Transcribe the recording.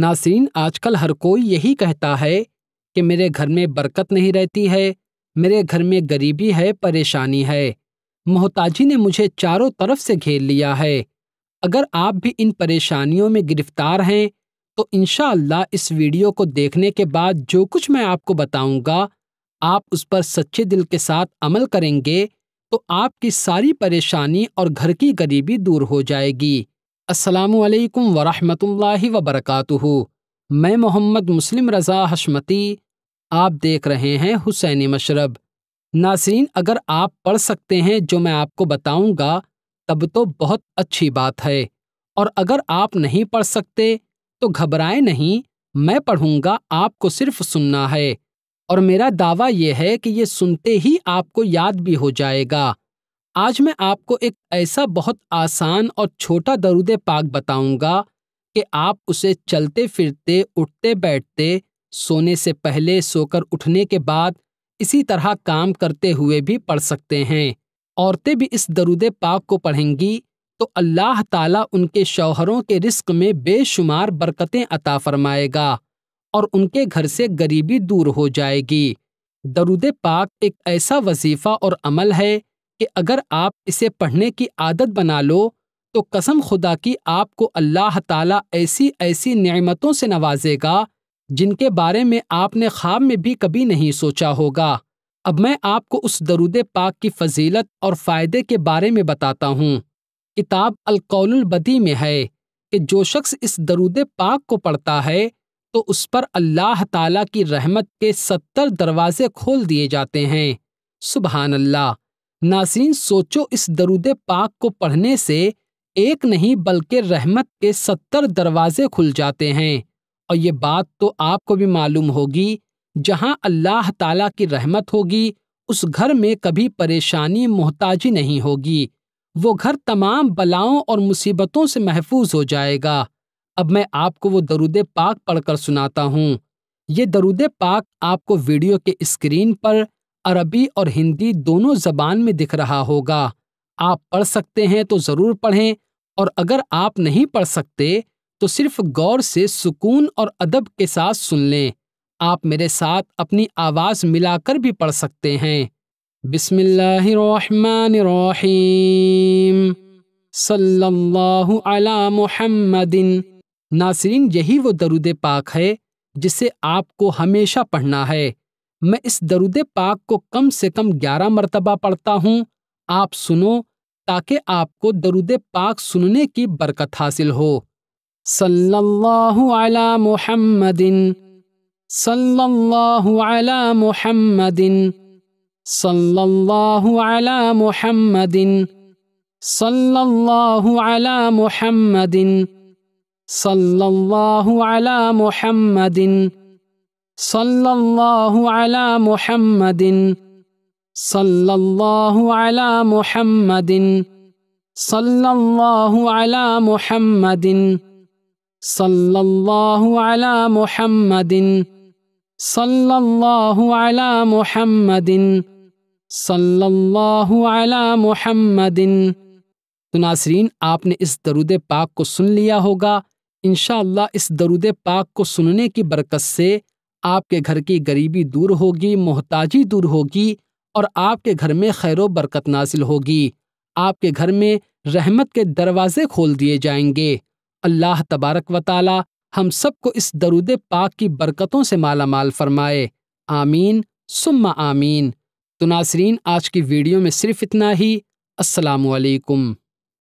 नासरीन आजकल हर कोई यही कहता है कि मेरे घर में बरकत नहीं रहती है मेरे घर में गरीबी है परेशानी है मोहताजी ने मुझे चारों तरफ से घेर लिया है अगर आप भी इन परेशानियों में गिरफ्तार हैं तो इन इस वीडियो को देखने के बाद जो कुछ मैं आपको बताऊंगा आप उस पर सच्चे दिल के साथ अमल करेंगे तो आपकी सारी परेशानी और घर की गरीबी दूर हो जाएगी असलकम वरहमल वबरक मैं मोहम्मद मुस्लिम रज़ा हशमती आप देख रहे हैं हुसैन मशरब नासरीन अगर आप पढ़ सकते हैं जो मैं आपको बताऊंगा तब तो बहुत अच्छी बात है और अगर आप नहीं पढ़ सकते तो घबराएं नहीं मैं पढ़ूंगा आपको सिर्फ सुनना है और मेरा दावा यह है कि ये सुनते ही आपको याद भी हो जाएगा आज मैं आपको एक ऐसा बहुत आसान और छोटा दरूद पाक बताऊंगा कि आप उसे चलते फिरते उठते बैठते सोने से पहले सोकर उठने के बाद इसी तरह काम करते हुए भी पढ़ सकते हैं औरतें भी इस दरूद पाक को पढ़ेंगी तो अल्लाह ताला उनके शौहरों के रिस्क में बेशुमार बरकतें अता फरमाएगा और उनके घर से गरीबी दूर हो जाएगी दरूद पाक एक ऐसा वजीफ़ा और अमल है कि अगर आप इसे पढ़ने की आदत बना लो तो कसम खुदा की आपको अल्लाह ताला ऐसी ऐसी नमतों से नवाजेगा जिनके बारे में आपने ख्वाब में भी कभी नहीं सोचा होगा अब मैं आपको उस दरूद पाक की फजीलत और फ़ायदे के बारे में बताता हूँ किताब अलकौलबदी में है कि जो शख्स इस दरूद पाक को पढ़ता है तो उस पर अल्लाह ताला की रहमत के सत्तर दरवाजे खोल दिए जाते हैं सुबहानल्ला अल्लाह नासीन सोचो इस दरूद पाक को पढ़ने से एक नहीं बल्कि रहमत के सत्तर दरवाजे खुल जाते हैं और ये बात तो आपको भी मालूम होगी जहाँ अल्लाह ताला की रहमत होगी उस घर में कभी परेशानी मोहताजी नहीं होगी वो घर तमाम बलाओं और मुसीबतों से महफूज हो जाएगा अब मैं आपको वो दरूद पाक पढ़कर सुनाता हूँ ये दरूद पाक आपको वीडियो के स्क्रीन पर अरबी और हिंदी दोनों जबान में दिख रहा होगा आप पढ़ सकते हैं तो ज़रूर पढ़ें और अगर आप नहीं पढ़ सकते तो सिर्फ गौर से सुकून और अदब के साथ सुन लें आप मेरे साथ अपनी आवाज़ मिलाकर भी पढ़ सकते हैं बिस्मिल्लाहमदिन नासरीन यही वो दरुद पाक है जिसे आपको हमेशा पढ़ना है मैं इस दरुद पाक को कम से कम ग्यारह मरतबा पढ़ता हूँ आप सुनो ताकि आपको दरुद पाक सुनने की बरकत हासिल हो सल्लल्लाहु अला मुहम्मदिन सल्लल्लाहु अला मुहम्मदिन सल्लल्लाहु अला मुहम्मदिन सल्लल्लाहु अला मुहम्मदिन सल्लल्लाहु अला मुहम्मदिन صلى الله على محمد صلى الله على محمد صلى الله على محمد صلى الله على محمد صلى الله على محمد صلى الله على محمد तो नासरीन आपने इस दरुद पाक को सुन लिया होगा इन इस दरुद पाक को सुनने की बरकत से आपके घर की गरीबी दूर होगी मोहताजी दूर होगी और आपके घर में खैर बरकत नासिल होगी आपके घर में रहमत के दरवाजे खोल दिए जाएंगे अल्लाह तबारक व ताली हम सबको इस दरुद पाक की बरकतों से माला माल फरमाए आमीन सुम्मा आमीन तो नासरीन आज की वीडियो में सिर्फ इतना ही असलकम